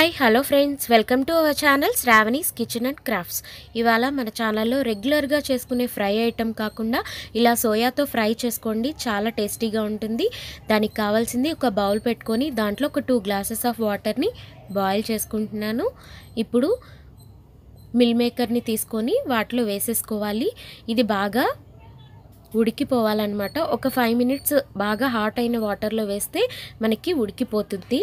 hi hello friends welcome to our channel Shravani's kitchen and crafts ఇవాళ మన ఛానల్లో రెగ్యులర్గా చేసుకునే ఫ్రై ఐటెం కాకుండా ఇలా సోయాతో ఫ్రై చేసుకోండి చాలా టేస్టీగా ఉంటుంది దానికి కావాల్సింది ఒక బౌల్ పెట్టుకొని దాంట్లో ఒక టూ గ్లాసెస్ ఆఫ్ వాటర్ని బాయిల్ చేసుకుంటున్నాను ఇప్పుడు మిల్ మేకర్ని తీసుకొని వాటిలో వేసేసుకోవాలి ఇది బాగా ఉడికిపోవాలన్నమాట ఒక ఫైవ్ మినిట్స్ బాగా హాట్ అయిన వాటర్లో వేస్తే మనకి ఉడికిపోతుంది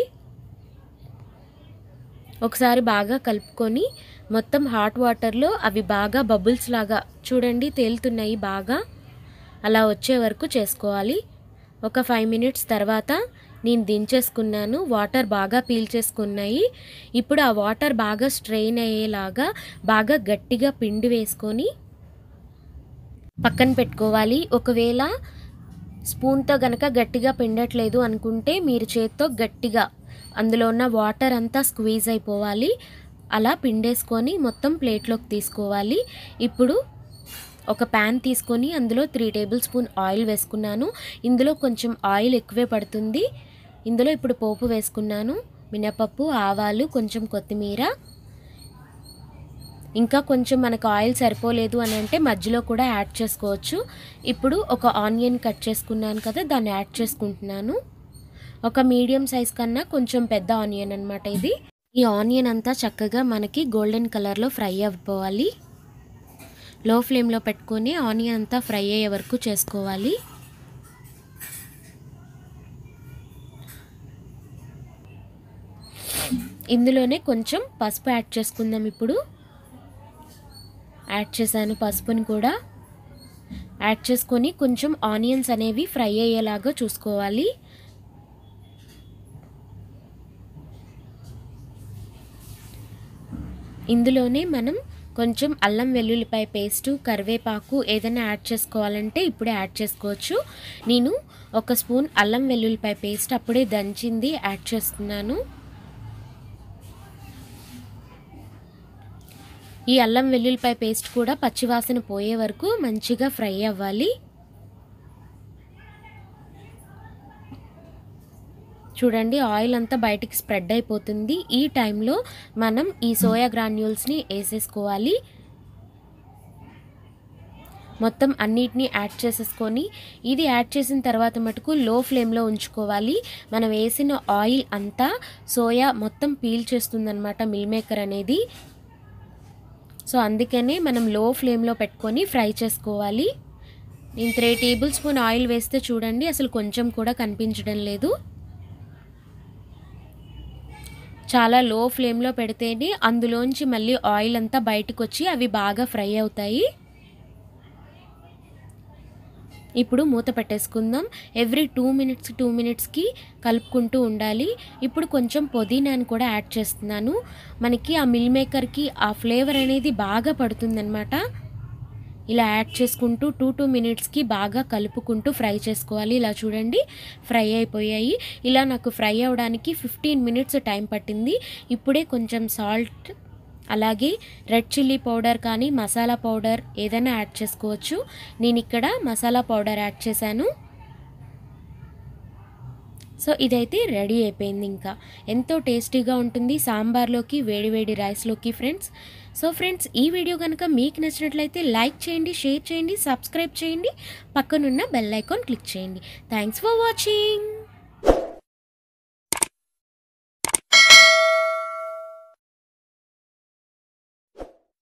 ఒకసారి బాగా కలుపుకొని మొత్తం హాట్ వాటర్లో అవి బాగా బబుల్స్ లాగా చూడండి తేలుతున్నాయి బాగా అలా వచ్చే వరకు చేసుకోవాలి ఒక ఫైవ్ మినిట్స్ తర్వాత నేను దించేసుకున్నాను వాటర్ బాగా పీల్చేసుకున్నాయి ఇప్పుడు ఆ వాటర్ బాగా స్ట్రెయిన్ అయ్యేలాగా బాగా గట్టిగా పిండి వేసుకొని పక్కన పెట్టుకోవాలి ఒకవేళ స్పూన్తో గనక గట్టిగా పిండట్లేదు అనుకుంటే మీరు చేత్తో గట్టిగా అందులో ఉన్న వాటర్ అంతా స్క్వీజ్ అయిపోవాలి అలా పిండేసుకొని మొత్తం ప్లేట్లోకి తీసుకోవాలి ఇప్పుడు ఒక ప్యాన్ తీసుకొని అందులో త్రీ టేబుల్ స్పూన్ ఆయిల్ వేసుకున్నాను ఇందులో కొంచెం ఆయిల్ ఎక్కువే పడుతుంది ఇందులో ఇప్పుడు పోపు వేసుకున్నాను మినపప్పు ఆవాలు కొంచెం కొత్తిమీర ఇంకా కొంచెం మనకు ఆయిల్ సరిపోలేదు అని అంటే మధ్యలో కూడా యాడ్ చేసుకోవచ్చు ఇప్పుడు ఒక ఆనియన్ కట్ చేసుకున్నాను కదా దాన్ని యాడ్ చేసుకుంటున్నాను ఒక మీడియం సైజ్ కన్నా కొంచెం పెద్ద ఆనియన్ అనమాట ఇది ఈ ఆనియన్ అంతా చక్కగా మనకి గోల్డెన్ కలర్లో ఫ్రై అయిపోవాలి లో ఫ్లేమ్లో పెట్టుకొని ఆనియన్ అంతా ఫ్రై అయ్యే వరకు చేసుకోవాలి ఇందులోనే కొంచెం పసుపు యాడ్ చేసుకుందాం ఇప్పుడు యాడ్ చేశాను పసుపుని కూడా యాడ్ చేసుకొని కొంచెం ఆనియన్స్ అనేవి ఫ్రై అయ్యేలాగా చూసుకోవాలి ఇందులోనే మనం కొంచెం అల్లం వెల్లుల్లిపాయ పేస్టు కరివేపాకు ఏదైనా యాడ్ చేసుకోవాలంటే ఇప్పుడే యాడ్ చేసుకోవచ్చు నేను ఒక స్పూన్ అల్లం వెల్లుల్లిపాయ పేస్ట్ అప్పుడే దంచింది యాడ్ చేస్తున్నాను ఈ అల్లం వెల్లుల్లిపాయ పేస్ట్ కూడా పచ్చివాసన పోయే వరకు మంచిగా ఫ్రై అవ్వాలి చూడండి ఆయిల్ అంతా బయటికి స్ప్రెడ్ అయిపోతుంది ఈ టైంలో మనం ఈ సోయా గ్రాన్యూల్స్ని వేసేసుకోవాలి మొత్తం అన్నిటినీ యాడ్ చేసేసుకొని ఇది యాడ్ చేసిన తర్వాత మటుకు లో ఫ్లేమ్లో ఉంచుకోవాలి మనం వేసిన ఆయిల్ అంతా సోయా మొత్తం పీల్ చేస్తుందనమాట మిల్ మేకర్ అనేది సో అందుకనే మనం లో ఫ్లేమ్లో పెట్టుకొని ఫ్రై చేసుకోవాలి నేను త్రీ టేబుల్ స్పూన్ ఆయిల్ వేస్తే చూడండి అసలు కొంచెం కూడా కనిపించడం లేదు చాలా లో ఫ్లేమ్లో పెడితేనే అందులోంచి మళ్ళీ ఆయిల్ అంతా బయటకు వచ్చి అవి బాగా ఫ్రై అవుతాయి ఇప్పుడు మూత పెట్టేసుకుందాం ఎవ్రీ టూ మినిట్స్ టూ మినిట్స్కి కలుపుకుంటూ ఉండాలి ఇప్పుడు కొంచెం పుదీనాను కూడా యాడ్ చేస్తున్నాను మనకి ఆ మిల్ మేకర్కి ఆ ఫ్లేవర్ అనేది బాగా పడుతుందన్నమాట ఇలా యాడ్ చేసుకుంటూ టూ టూ మినిట్స్కి బాగా కలుపుకుంటూ ఫ్రై చేసుకోవాలి ఇలా చూడండి ఫ్రై అయిపోయాయి ఇలా నాకు ఫ్రై అవ్వడానికి ఫిఫ్టీన్ మినిట్స్ టైం పట్టింది ఇప్పుడే కొంచెం సాల్ట్ అలాగే రెడ్ చిల్లీ పౌడర్ కానీ మసాలా పౌడర్ ఏదైనా యాడ్ చేసుకోవచ్చు నేను ఇక్కడ మసాలా పౌడర్ యాడ్ చేశాను సో ఇదైతే రెడీ అయిపోయింది ఇంకా ఎంతో టేస్టీగా ఉంటుంది సాంబార్లోకి వేడివేడి రైస్లోకి ఫ్రెండ్స్ సో ఫ్రెండ్స్ ఈ వీడియో కనుక మీకు నచ్చినట్లయితే లైక్ చేయండి షేర్ చేయండి సబ్స్క్రైబ్ చేయండి పక్కనున్న బెల్ ఐకాన్ క్లిక్ చేయండి థ్యాంక్స్ ఫర్ వాచింగ్